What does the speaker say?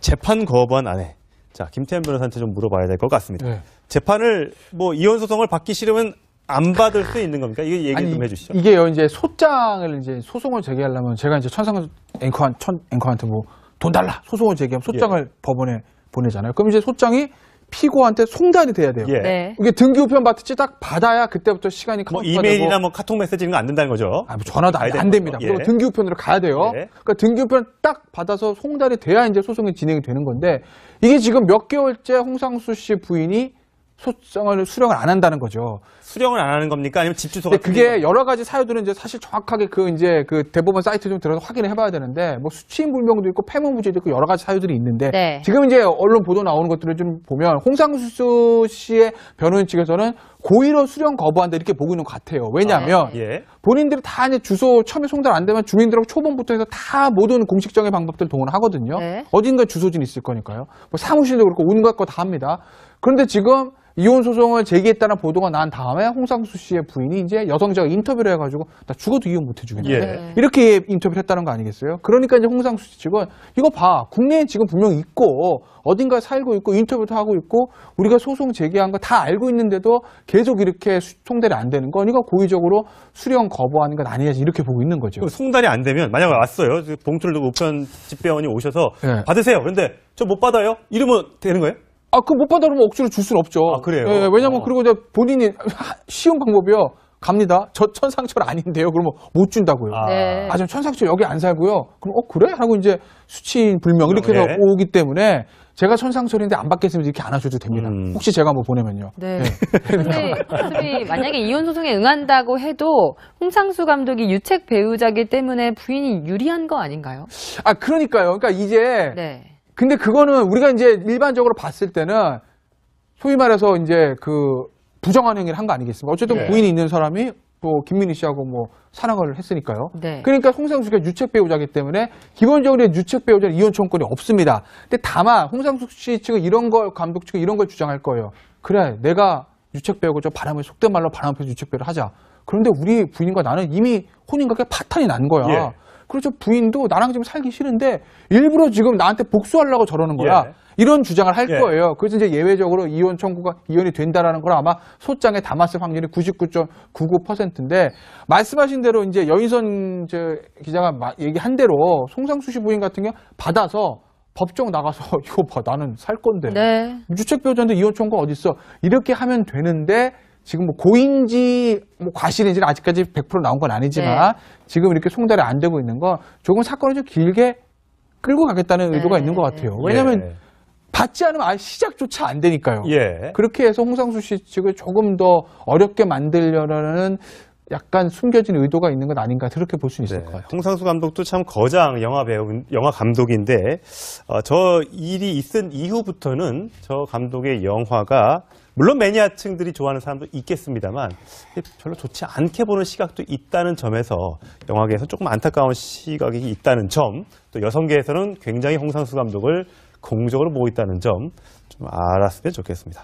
재판 거부한 아내. 자, 김태현 변호사한테 좀 물어봐야 될 것 같습니다. 네. 재판을 뭐 이혼 소송을 받기 싫으면 안 받을 수 있는 겁니까? 이거 얘기 아니, 좀 해주시죠. 이게요, 이제 소장을 이제 소송을 제기하려면 제가 이제 천상 앵커한 천 앵커한테 뭐 돈 달라 소송을 제기하면 소장을 예. 법원에 보내잖아요. 그럼 이제 소장이 피고한테 송달이 돼야 돼요. 예. 네. 이게 등기우편 받듯이 딱 받아야 그때부터 시간이 뭐가 이메일이나 되고. 뭐 카톡 메시지는 안 된다는 거죠. 아, 뭐 전화도 안, 안 됩니다. 예. 등기우편으로 가야 돼요. 예. 그러니까 등기우편 딱 받아서 송달이 돼야 이제 소송이 진행이 되는 건데 이게 지금 몇 개월째 홍상수 씨 부인이 소송을 수령을 안 한다는 거죠. 수령을 안 하는 겁니까? 아니면 집 주소가? 근 그게 여러 가지 사유들은 이제 사실 정확하게 그 이제 그 대법원 사이트 좀 들어서 확인을 해봐야 되는데 뭐수취인 불명도 있고 폐문부재도 있고 여러 가지 사유들이 있는데 네. 지금 이제 언론 보도 나오는 것들을 좀 보면 홍상수 씨의 변호인 측에서는 고의로 수령 거부한다 이렇게 보고 있는 것 같아요. 왜냐하면 아, 네. 예. 본인들이 다 이제 주소 처음에 송달 안 되면 주민들하고 초범부터 해서 다 모든 공식적인 방법들 동원하거든요. 네. 어딘가 주소진 있을 거니까요. 뭐 사무실도 그렇고 온갖 거 다 합니다. 그런데 지금 이혼 소송을 제기했다는 보도가 난 다음에 홍상수 씨의 부인이 이제 여성자가 인터뷰를 해가지고 나 죽어도 이혼 못 해주겠네 예. 이렇게 인터뷰를 했다는 거 아니겠어요? 그러니까 이제 홍상수 씨 측은 이거 봐 국내에 지금 분명히 있고 어딘가 살고 있고 인터뷰도 하고 있고 우리가 소송 제기한 거 다 알고 있는데도 계속 이렇게 통대를 안 되는 거 이거 고의적으로 수령 거부하는 건아니냐 이렇게 보고 있는 거죠. 그 송달이 안 되면 만약에 왔어요 봉투를 두고 우편 집배원이 오셔서 예. 받으세요. 그런데 저 못 받아요? 이러면 되는 거예요? 아, 그 못 받아 그러면 억지로 줄 수는 없죠. 아, 그래요? 예, 예, 왜냐면 어. 그리고 이제 본인이 쉬운 방법이요. 갑니다. 저 천상철 아닌데요. 그러면 못 준다고요. 아, 네. 아, 전 천상철 여기 안 살고요. 그럼 어 그래? 하고 이제 수치인 불명 이렇게 해서 네. 오기 때문에 제가 천상철인데 안 받겠으면 이렇게 안 하셔도 됩니다. 음. 혹시 제가 뭐 보내면요. 네. 네. 근데 만약에 이혼 소송에 응한다고 해도 홍상수 감독이 유책 배우자기 때문에 부인이 유리한 거 아닌가요? 아 그러니까요. 그러니까 이제 네. 근데 그거는 우리가 이제 일반적으로 봤을 때는 소위 말해서 이제 그 부정한 행위를 한 거 아니겠습니까? 어쨌든 예. 부인이 있는 사람이 또 뭐 김민희 씨하고 뭐 사랑을 했으니까요. 네. 그러니까 홍상수가 유책 배우자기 때문에 기본적으로 유책 배우자는 이혼 청구권이 없습니다. 근데 다만 홍상숙 씨 측은 이런 걸 감독 측은 이런 걸 주장할 거예요. 그래 내가 유책 배우고 저 바람을 속된 말로 바람 앞에서 유책 배우를 하자. 그런데 우리 부인과 나는 이미 혼인관계 파탄이 난 거야. 예. 그렇죠. 부인도 나랑 지금 살기 싫은데 일부러 지금 나한테 복수하려고 저러는 거야. 예. 이런 주장을 할 예. 거예요. 그래서 이제 예외적으로 이혼 청구가 이혼이 된다라는 걸 아마 소장에 담았을 확률이 99.99%인데 말씀하신 대로 이제 여인선 저 기자가 얘기한 대로 송상수 씨 부인 같은 경우 받아서 법정 나가서 이거 봐 나는 살 건데 네. 유책 배우자인데 이혼 청구 어디 있어 이렇게 하면 되는데 지금 뭐 고인지 뭐 과실인지는 아직까지 100% 나온 건 아니지만 네. 지금 이렇게 송달이 안 되고 있는 건 조금 사건을 좀 길게 끌고 가겠다는 네. 의도가 있는 것 같아요. 네. 왜냐하면 예. 받지 않으면 아예 시작조차 안 되니까요. 예. 그렇게 해서 홍상수 씨 측을 조금 더 어렵게 만들려는 약간 숨겨진 의도가 있는 건 아닌가 그렇게 볼 수 있을 네. 거예요. 홍상수 감독도 참 거장 영화 배우, 영화 감독인데 어, 저 일이 있은 이후부터는 저 감독의 영화가 물론 매니아층들이 좋아하는 사람도 있겠습니다만 별로 좋지 않게 보는 시각도 있다는 점에서 영화계에서 조금 안타까운 시각이 있다는 점, 또 여성계에서는 굉장히 홍상수 감독을 공적으로 보고 있다는 점 좀 알았으면 좋겠습니다.